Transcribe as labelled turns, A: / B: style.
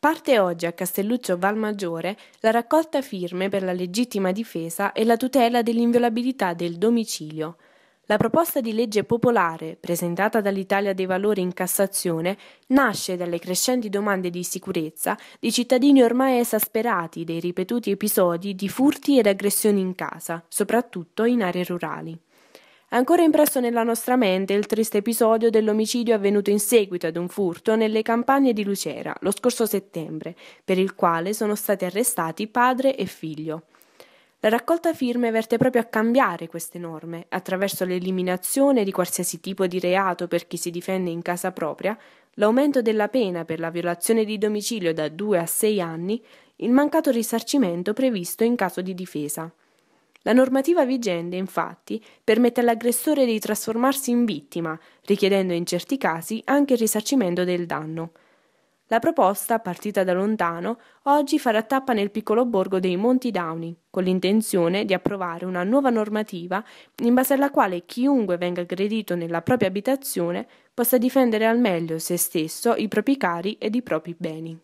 A: Parte oggi a Castelluccio Valmaggiore la raccolta firme per la legittima difesa e la tutela dell'inviolabilità del domicilio. La proposta di legge popolare, presentata dall'Italia dei Valori in Cassazione, nasce dalle crescenti domande di sicurezza di cittadini ormai esasperati dei ripetuti episodi di furti ed aggressioni in casa, soprattutto in aree rurali. È ancora impresso nella nostra mente il triste episodio dell'omicidio avvenuto in seguito ad un furto nelle campagne di Lucera lo scorso settembre, per il quale sono stati arrestati padre e figlio. La raccolta firme verte proprio a cambiare queste norme, attraverso l'eliminazione di qualsiasi tipo di reato per chi si difende in casa propria, l'aumento della pena per la violazione di domicilio da due a sei anni, il mancato risarcimento previsto in caso di difesa. La normativa vigente, infatti, permette all'aggressore di trasformarsi in vittima, richiedendo in certi casi anche il risarcimento del danno. La proposta, partita da lontano, oggi farà tappa nel piccolo borgo dei Monti Downey, con l'intenzione di approvare una nuova normativa in base alla quale chiunque venga aggredito nella propria abitazione possa difendere al meglio se stesso, i propri cari ed i propri beni.